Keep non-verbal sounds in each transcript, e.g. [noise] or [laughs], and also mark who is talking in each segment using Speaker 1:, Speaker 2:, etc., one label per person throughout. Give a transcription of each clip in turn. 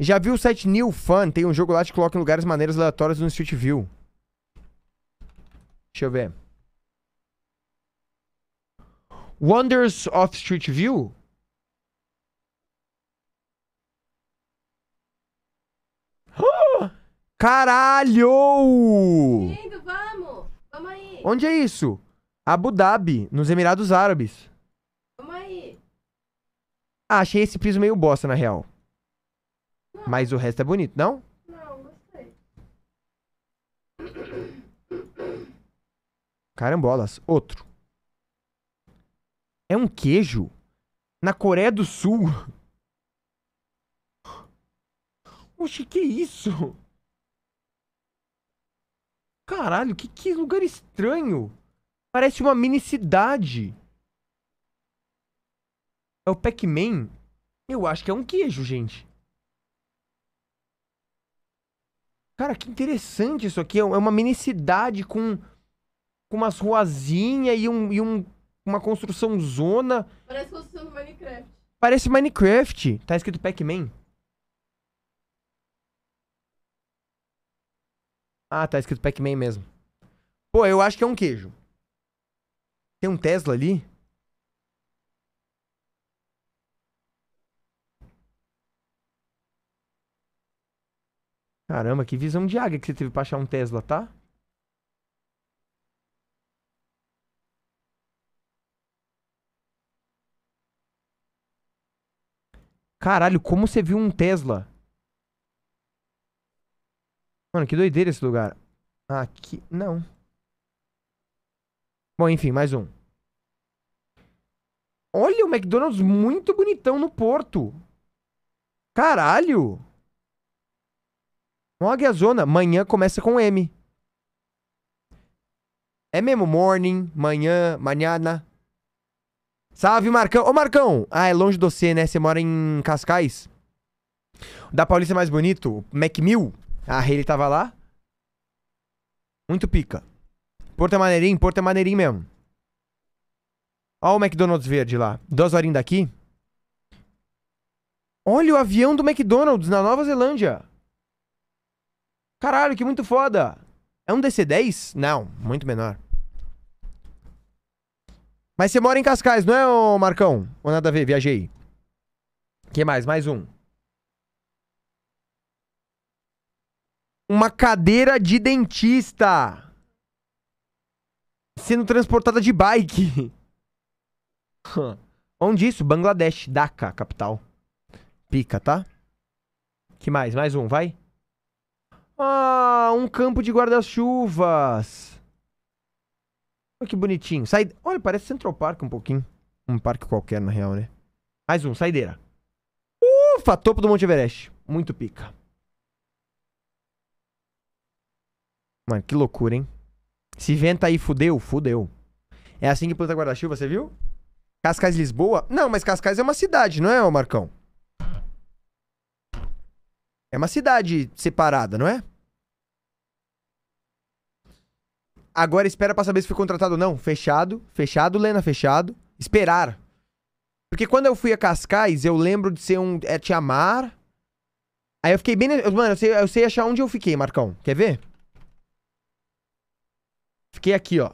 Speaker 1: Já viu o site New Fun? Tem um jogo lá que coloca em lugares maneiras aleatórias no Street View. Deixa eu ver. Wonders of Street View? [gasps] Caralho! Lindo, vamos! Vamos aí! Onde é isso? Abu Dhabi, nos Emirados Árabes. Vamos aí! Ah, achei esse piso meio bosta, na real. Mas o resto é bonito, não? Não, gostei. Carambolas, outro. É um queijo? Na Coreia do Sul? Oxe, que isso? Caralho, que, que lugar estranho. Parece uma mini cidade. É o Pac-Man? Eu acho que é um queijo, gente. Cara, que interessante isso aqui. É, é uma cidade com, com umas ruazinhas e, um, e um, uma construção zona. Parece construção do Minecraft. Parece Minecraft. Tá escrito Pac-Man. Ah, tá escrito Pac-Man mesmo. Pô, eu acho que é um queijo. Tem um Tesla ali? Caramba, que visão de águia que você teve pra achar um Tesla, tá? Caralho, como você viu um Tesla? Mano, que doideira esse lugar. Aqui, não. Bom, enfim, mais um. Olha o McDonald's muito bonitão no porto. Caralho! É a zona. Manhã começa com M. É mesmo morning, manhã, manhana. Salve, Marcão. Ô, Marcão! Ah, é longe do você, né? Você mora em Cascais. Da Paulista é mais bonito, Macmill. ah, ele tava lá. Muito pica. Porto é maneirinho, Porto é maneirinho mesmo. Ó o McDonald's verde lá. Duas horinhas daqui. Olha o avião do McDonald's na Nova Zelândia. Caralho, que muito foda. É um DC-10? Não, muito menor. Mas você mora em Cascais, não é, ô Marcão? Ou nada a ver, viajei. que mais? Mais um. Uma cadeira de dentista. Sendo transportada de bike. [laughs] Onde isso? Bangladesh, Dhaka, capital. Pica, tá? que mais? Mais um, vai. Ah, um campo de guarda-chuvas. Olha que bonitinho. Sai... Olha, parece Central Park um pouquinho. Um parque qualquer, na real, né? Mais um, saideira. Ufa, topo do Monte Everest. Muito pica. Mano, que loucura, hein? Se venta aí, fudeu, fudeu. É assim que planta guarda-chuva, você viu? Cascais, Lisboa? Não, mas Cascais é uma cidade, não é, Marcão? É uma cidade separada, não é? Agora espera pra saber se foi contratado ou não. Fechado, fechado, Lena, fechado. Esperar. Porque quando eu fui a Cascais, eu lembro de ser um. É te amar. Aí eu fiquei bem. mano, eu sei, eu sei achar onde eu fiquei, Marcão. Quer ver? Fiquei aqui, ó.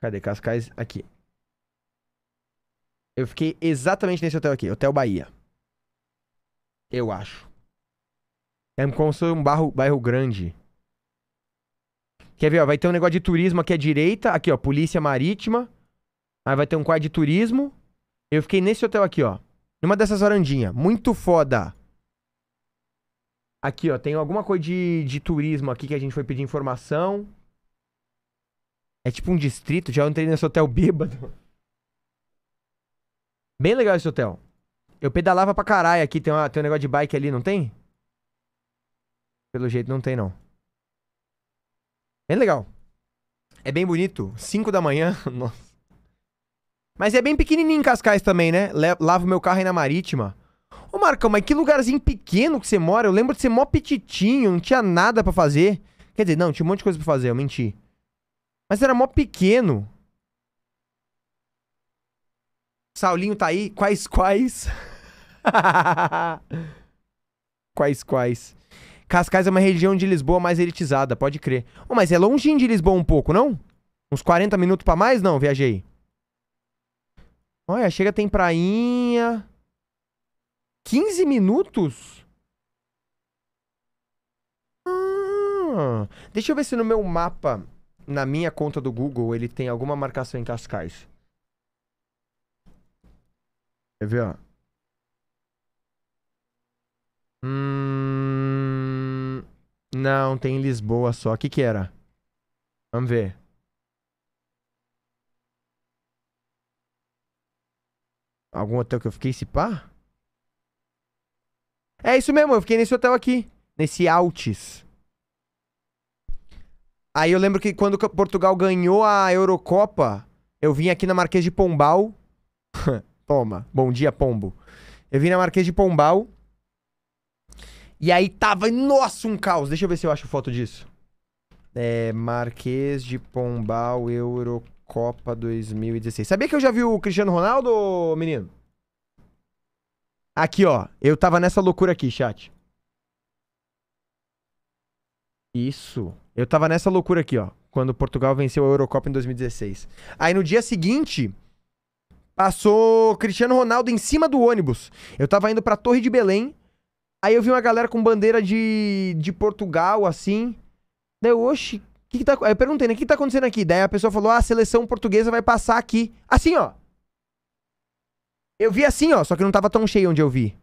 Speaker 1: Cadê Cascais? Aqui. Eu fiquei exatamente nesse hotel aqui, Hotel Bahia. Eu acho. É como se fosse um bairro, bairro grande. Quer ver, ó? Vai ter um negócio de turismo aqui à direita. Aqui, ó. Polícia Marítima. Aí vai ter um quarto de turismo. Eu fiquei nesse hotel aqui, ó. Numa dessas varandinhas. Muito foda. Aqui, ó. Tem alguma coisa de, de turismo aqui que a gente foi pedir informação. É tipo um distrito. Já entrei nesse hotel [laughs] bêbado. Bem legal esse hotel. Eu pedalava pra caralho aqui. Tem, uma, tem um negócio de bike ali, não tem? Pelo jeito não tem, não. Bem legal. É bem bonito. 5 da manhã. [laughs] Nossa. Mas é bem pequenininho em Cascais também, né? lavo meu carro aí na Marítima. Ô, Marcão, mas que lugarzinho pequeno que você mora. Eu lembro de ser mó petitinho, não tinha nada para fazer. Quer dizer, não, tinha um monte de coisa pra fazer, eu menti. Mas era mó pequeno. Saulinho tá aí? Quais, quais? [laughs] quais, quais? Cascais é uma região de Lisboa mais elitizada, pode crer. Oh, mas é longinho de Lisboa um pouco, não? Uns 40 minutos para mais? Não, viajei. Olha, chega, tem prainha. 15 minutos? Ah, deixa eu ver se no meu mapa, na minha conta do Google, ele tem alguma marcação em Cascais. Quer ver, ó? Hum... Não, tem Lisboa só. O que que era? Vamos ver. Algum hotel que eu fiquei se pá? É isso mesmo, eu fiquei nesse hotel aqui. Nesse Altis. Aí eu lembro que quando Portugal ganhou a Eurocopa, eu vim aqui na Marquês de Pombal. [laughs] Toma, bom dia, pombo. Eu vim na Marquês de Pombal e aí tava, nossa, um caos. Deixa eu ver se eu acho foto disso. É, Marquês de Pombal, Eurocopa 2016. Sabia que eu já vi o Cristiano Ronaldo, menino? Aqui, ó. Eu tava nessa loucura aqui, chat. Isso. Eu tava nessa loucura aqui, ó. Quando Portugal venceu a Eurocopa em 2016. Aí no dia seguinte, passou Cristiano Ronaldo em cima do ônibus. Eu tava indo pra Torre de Belém Aí eu vi uma galera com bandeira de, de Portugal, assim. Daí eu, oxe, que que tá... Aí eu perguntei, né? O que, que tá acontecendo aqui? Daí a pessoa falou, ah, a seleção portuguesa vai passar aqui. Assim, ó. Eu vi assim, ó, só que não tava tão cheio onde eu vi.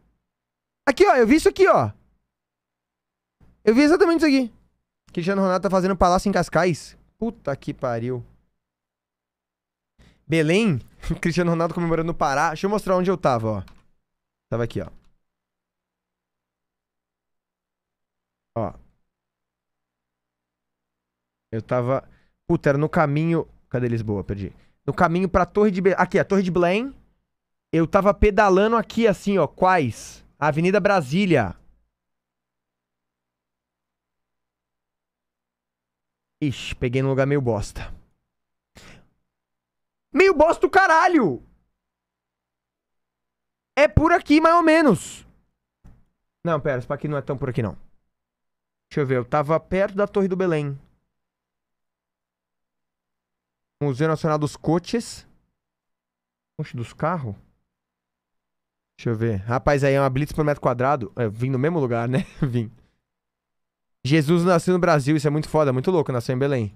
Speaker 1: Aqui, ó, eu vi isso aqui, ó. Eu vi exatamente isso aqui. Cristiano Ronaldo tá fazendo palácio em Cascais. Puta que pariu. Belém, [laughs] Cristiano Ronaldo comemorando no Pará. Deixa eu mostrar onde eu tava, ó. Tava aqui, ó. Eu tava. Puta, era no caminho. Cadê Lisboa? Perdi. No caminho pra Torre de. Aqui, a Torre de Belém. Eu tava pedalando aqui, assim, ó. Quais? Avenida Brasília. Ixi, peguei num lugar meio bosta. Meio bosta o caralho! É por aqui, mais ou menos. Não, pera, isso aqui não é tão por aqui, não. Deixa eu ver, eu tava perto da Torre do Belém. Museu Nacional dos Coches. Coche dos carros? Deixa eu ver. Rapaz, aí é uma blitz por metro quadrado. É, vim no mesmo lugar, né? [laughs] vim. Jesus nasceu no Brasil. Isso é muito foda, muito louco. Nasceu em Belém.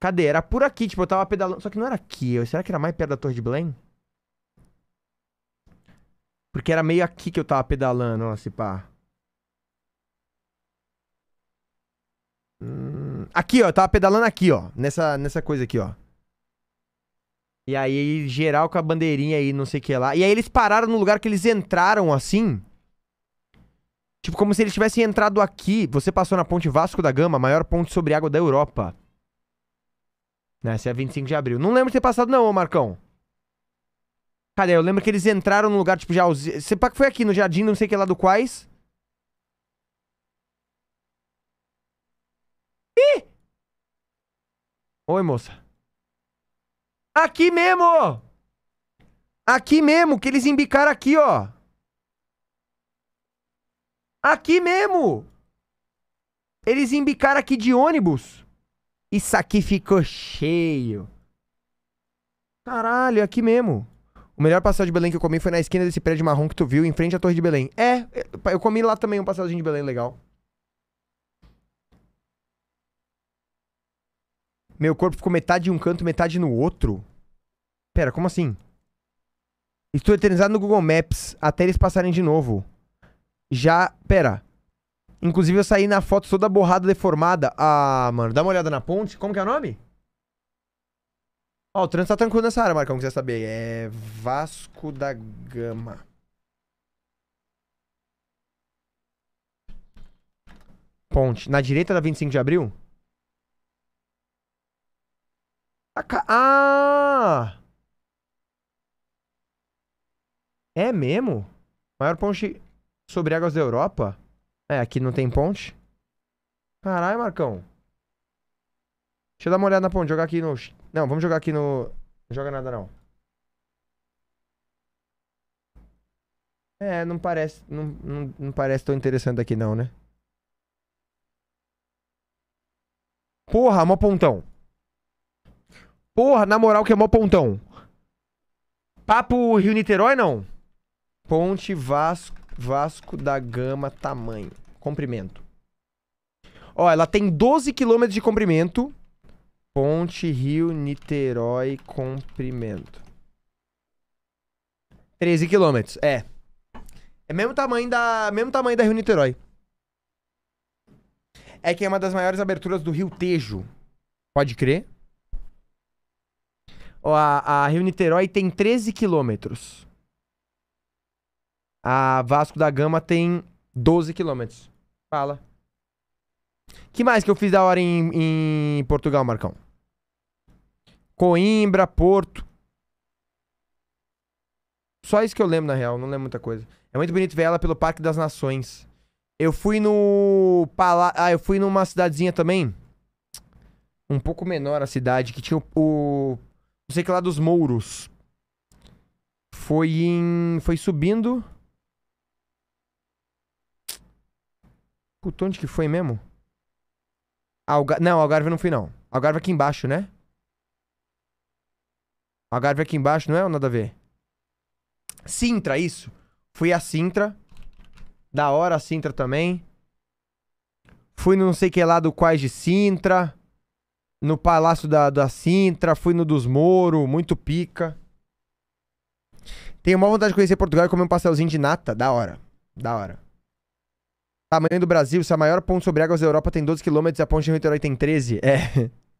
Speaker 1: Cadê? Era por aqui, tipo, eu tava pedalando. Só que não era aqui. Será que era mais perto da Torre de Belém? Porque era meio aqui que eu tava pedalando, ó, se pá. Hum. Aqui, ó, eu tava pedalando aqui, ó. Nessa, nessa coisa aqui, ó. E aí, geral com a bandeirinha aí, não sei o que lá. E aí eles pararam no lugar que eles entraram assim. Tipo, como se eles tivessem entrado aqui. Você passou na ponte Vasco da Gama, maior ponte sobre água da Europa. Nessa né, é a 25 de abril. Não lembro de ter passado, não, ô Marcão. Cadê? Eu lembro que eles entraram no lugar, tipo, já. Você que foi aqui no jardim, não sei o que lá do quais. Oi, moça. Aqui mesmo! Aqui mesmo, que eles embicaram aqui, ó. Aqui mesmo! Eles embicaram aqui de ônibus. Isso aqui ficou cheio. Caralho, é aqui mesmo. O melhor pastel de Belém que eu comi foi na esquina desse prédio marrom que tu viu, em frente à Torre de Belém. É, eu comi lá também um pastelzinho de Belém legal. Meu corpo ficou metade em um canto, metade no outro? Pera, como assim? Estou eternizado no Google Maps até eles passarem de novo. Já. Pera. Inclusive eu saí na foto toda borrada, deformada. Ah, mano, dá uma olhada na ponte. Como que é o nome? Ó, oh, o trânsito tá tranquilo nessa área, Marcão, quiser saber. É Vasco da Gama. Ponte. Na direita da 25 de abril? Ah! É mesmo? Maior ponte sobre águas da Europa? É, aqui não tem ponte. Caralho, Marcão. Deixa eu dar uma olhada na ponte. Jogar aqui no... Não, vamos jogar aqui no... Não joga nada, não. É, não parece... Não, não, não parece tão interessante aqui, não, né? Porra, mó pontão. Porra, na moral que é mó pontão. Papo Rio-Niterói, não? Ponte Vasco, Vasco da Gama tamanho. Comprimento. Ó, ela tem 12 quilômetros de comprimento. Ponte Rio-Niterói comprimento. 13 quilômetros, é. É mesmo tamanho da, mesmo tamanho da Rio-Niterói. É que é uma das maiores aberturas do Rio Tejo. Pode crer? A, a Rio-Niterói tem 13 quilômetros. A Vasco da Gama tem 12 quilômetros. Fala. que mais que eu fiz da hora em, em Portugal, Marcão? Coimbra, Porto. Só isso que eu lembro, na real. Não lembro muita coisa. É muito bonito ver ela pelo Parque das Nações. Eu fui no... Pala... Ah, eu fui numa cidadezinha também. Um pouco menor a cidade, que tinha o, o não sei que lá dos Mouros. Foi em. Foi subindo. Puta, onde que foi mesmo? Alga... Não, Algarve eu não fui, não. Algarve aqui embaixo, né? Algarve aqui embaixo, não é nada a ver? Sintra, isso. Fui a Sintra. Da hora a Sintra também. Fui no não sei que lá do Quais de Sintra no Palácio da, da Sintra, fui no dos Moro, muito pica. Tenho uma vontade de conhecer Portugal e comer um pastelzinho de nata, da hora. Da hora. Tamanho do Brasil, se a é maior ponte sobre águas da Europa tem 12 km, a ponte de Niterói tem 13. É. [laughs]